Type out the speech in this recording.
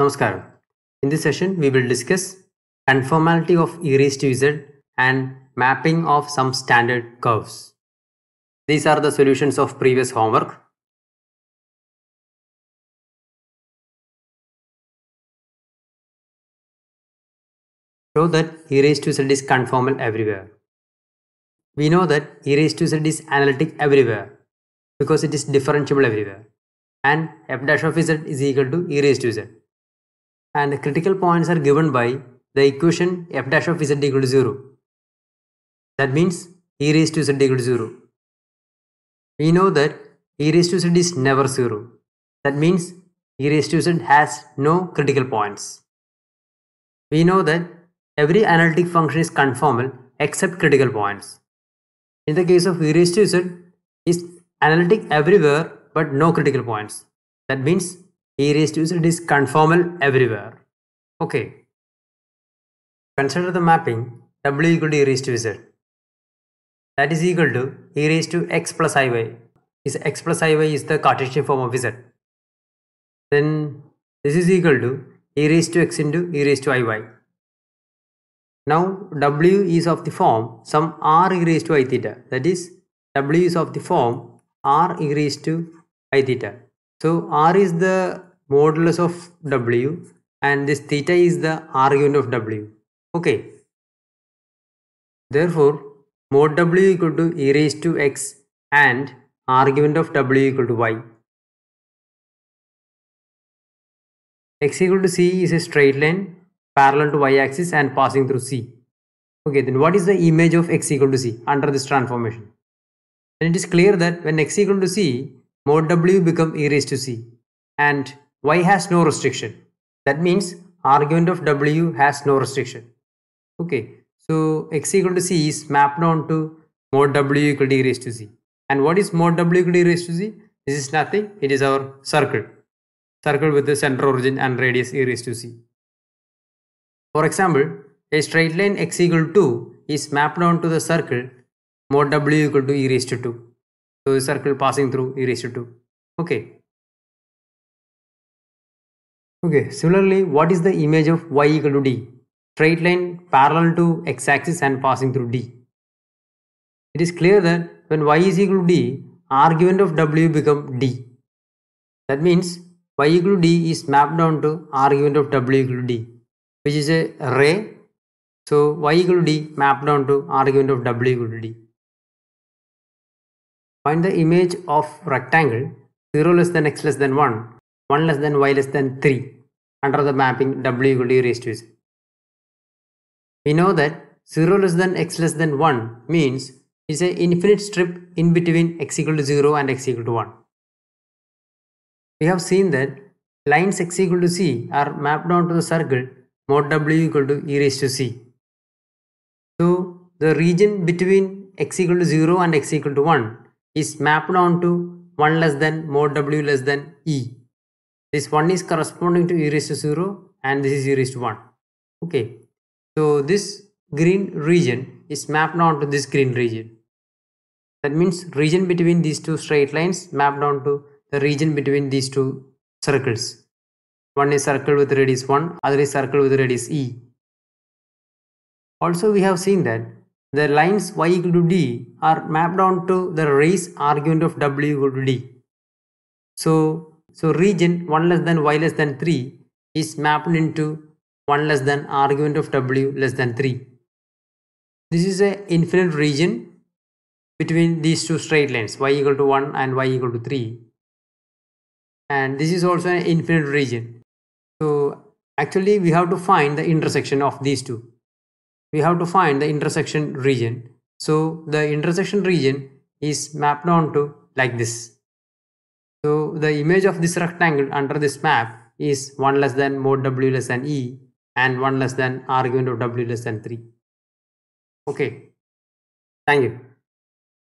Namaskar. In this session, we will discuss conformality of e raised to z and mapping of some standard curves. These are the solutions of previous homework. Show that e raised to z is conformal everywhere. We know that e raised to z is analytic everywhere because it is differentiable everywhere and f dash of z is equal to e raised to z and the critical points are given by the equation f dash of z equal to 0. That means e raised to z equal to 0. We know that e raised to z is never 0. That means e raised to z has no critical points. We know that every analytic function is conformal except critical points. In the case of e raised to z, is analytic everywhere but no critical points. That means e raised to z is conformal everywhere okay consider the mapping w equal to e raised to z that is equal to e raised to x plus iy is x plus iy is the Cartesian form of z then this is equal to e raised to x into e raised to iy now w is of the form some r e raised to i theta that is w is of the form r e raised to i theta so r is the modulus of w and this theta is the argument of w. Okay. Therefore, mod w equal to e raised to x and argument of w equal to y. x equal to c is a straight line parallel to y axis and passing through c. Okay, then what is the image of x equal to c under this transformation? Then it is clear that when x equal to c, mod w become e raised to c and y has no restriction that means argument of w has no restriction okay so x equal to c is mapped onto mod w equal to e raised to z and what is mod w equal to e raised to z this is nothing it is our circle circle with the center origin and radius e raised to c for example a straight line x equal to 2 is mapped onto the circle mod w equal to e raised to 2 so the circle passing through e raised to 2 okay Okay, similarly, what is the image of y equal to d? Straight line parallel to x-axis and passing through d. It is clear that when y is equal to d, argument of w become d. That means y equal to d is mapped onto argument of w equal to d, which is a ray. So y equal to d mapped onto argument of w equal to d. Find the image of rectangle 0 less than x less than 1 1 less than y less than 3 under the mapping w equal to e raised to z. We know that 0 less than x less than 1 means it's an infinite strip in between x equal to 0 and x equal to 1. We have seen that lines x equal to c are mapped onto the circle mod w equal to e raised to c. So the region between x equal to 0 and x equal to 1 is mapped onto 1 less than mod w less than e this 1 is corresponding to e raised to 0 and this is e raised to 1 okay so this green region is mapped onto this green region that means region between these two straight lines mapped onto the region between these two circles one is circle with radius 1 other is circle with radius e also we have seen that the lines y equal to d are mapped onto the race argument of w equal to d so so region 1 less than y less than 3 is mapped into 1 less than argument of w less than 3. This is a infinite region between these two straight lines y equal to 1 and y equal to 3 and this is also an infinite region. So actually we have to find the intersection of these two. We have to find the intersection region. So the intersection region is mapped onto like this. So the image of this rectangle under this map is 1 less than mod w less than e and 1 less than argument of w less than 3. Okay. Thank you.